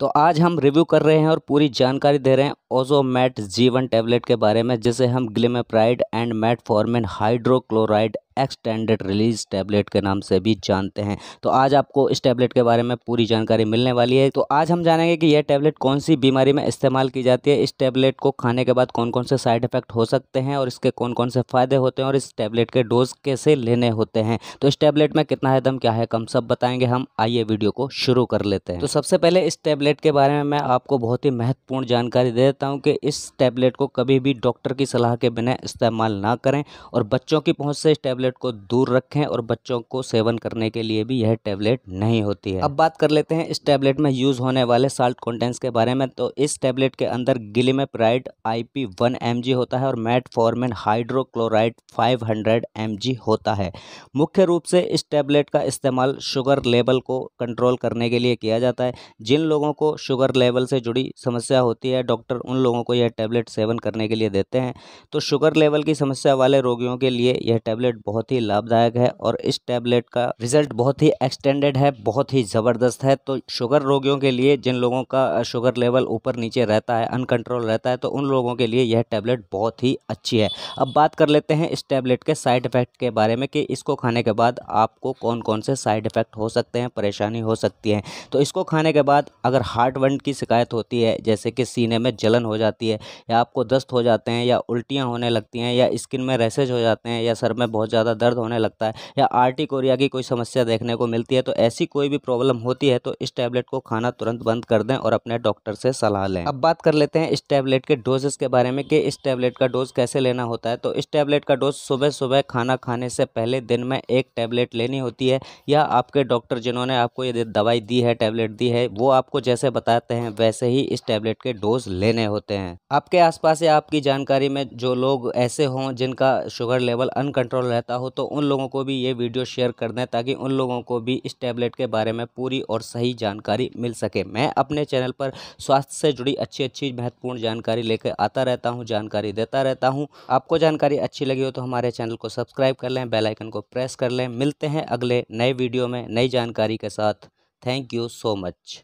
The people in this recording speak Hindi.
तो आज हम रिव्यू कर रहे हैं और पूरी जानकारी दे रहे हैं ओजोमेट जीवन टैबलेट के बारे में जिसे हम glimepiride and metformin hydrochloride extended release tablet के नाम से भी जानते हैं तो आज आपको इस टैबलेट के बारे में पूरी जानकारी मिलने वाली है तो आज हम जानेंगे कि यह टैबलेट कौन सी बीमारी में इस्तेमाल की जाती है इस टैबलेट को खाने के बाद कौन कौन से साइड इफेक्ट हो सकते हैं और इसके कौन कौन से फ़ायदे होते हैं और इस टैबलेट के डोज कैसे लेने होते हैं तो इस टैबलेट में कितना है दम क्या है कम सब बताएंगे हम आइए वीडियो को शुरू कर लेते हैं तो सबसे पहले इस टैबलेट के बारे में मैं आपको बहुत ही महत्वपूर्ण जानकारी दे कहता हूँ कि इस टैबलेट को कभी भी डॉक्टर की सलाह के बिना इस्तेमाल ना करें और बच्चों की पहुँच से इस टैबलेट को दूर रखें और बच्चों को सेवन करने के लिए भी यह टैबलेट नहीं होती है अब बात कर लेते हैं इस टैबलेट में यूज़ होने वाले साल्ट कॉन्टेंट्स के बारे में तो इस टैबलेट के अंदर glimepiride I P one M G होता है और metformin hydrochloride five hundred M G होता है मुख्य रूप से इस टैबलेट का इस्तेमाल शुगर लेवल को कंट्रोल करने के लिए किया जाता है जिन लोगों को शुगर लेवल से जुड़ी समस्या होती है डॉक्टर उन उन लोगों को यह टैबलेट सेवन करने के लिए देते हैं तो शुगर लेवल की समस्या वाले रोगियों के लिए यह टैबलेट बहुत ही लाभदायक है और इस टैबलेट का रिजल्ट बहुत ही एक्सटेंडेड है बहुत ही ज़बरदस्त है तो शुगर रोगियों के लिए जिन लोगों का शुगर लेवल ऊपर नीचे रहता है अनकंट्रोल रहता है तो उन लोगों के लिए यह टैबलेट बहुत ही अच्छी है अब बात कर लेते हैं इस टैबलेट के साइड इफ़ेक्ट के बारे में कि इसको खाने के बाद आपको कौन कौन से साइड इफ़ेक्ट हो सकते हैं परेशानी हो सकती है तो इसको खाने के बाद अगर हार्ट वंड की शिकायत होती है जैसे कि सीने में जल जलन हो जाती है या आपको दस्त हो जाते हैं या उल्टियाँ होने लगती हैं या स्किन में रैसेज हो जाते हैं या सर में बहुत ज़्यादा दर्द होने लगता है या आर्टी कोरिया की कोई समस्या देखने को मिलती है तो ऐसी कोई भी प्रॉब्लम होती है तो इस टैबलेट को खाना तुरंत बंद कर दें और अपने डॉक्टर से सलाह लें अब बात कर लेते हैं इस टैबलेट के डोजेस के बारे में कि इस टैबलेट का डोज कैसे लेना होता है तो इस टैबलेट का डोज सुबह सुबह खाना खाने से पहले दिन में एक टैबलेट लेनी होती है या आपके डॉक्टर जिन्होंने आपको ये दवाई दी है टैबलेट दी है वो आपको जैसे बताते हैं वैसे ही इस टैबलेट के डोज लेने में होते हैं आपके आसपास या आपकी जानकारी में जो लोग ऐसे हों जिनका शुगर लेवल अनकंट्रोल रहता हो तो उन लोगों को भी ये वीडियो शेयर कर दें ताकि उन लोगों को भी इस टैबलेट के बारे में पूरी और सही जानकारी मिल सके मैं अपने चैनल पर स्वास्थ्य से जुड़ी अच्छी अच्छी महत्वपूर्ण जानकारी लेकर आता रहता हूँ जानकारी देता रहता हूँ आपको जानकारी अच्छी लगी हो तो हमारे चैनल को सब्सक्राइब कर लें बेलाइकन को प्रेस कर लें मिलते हैं अगले नए वीडियो में नई जानकारी के साथ थैंक यू सो मच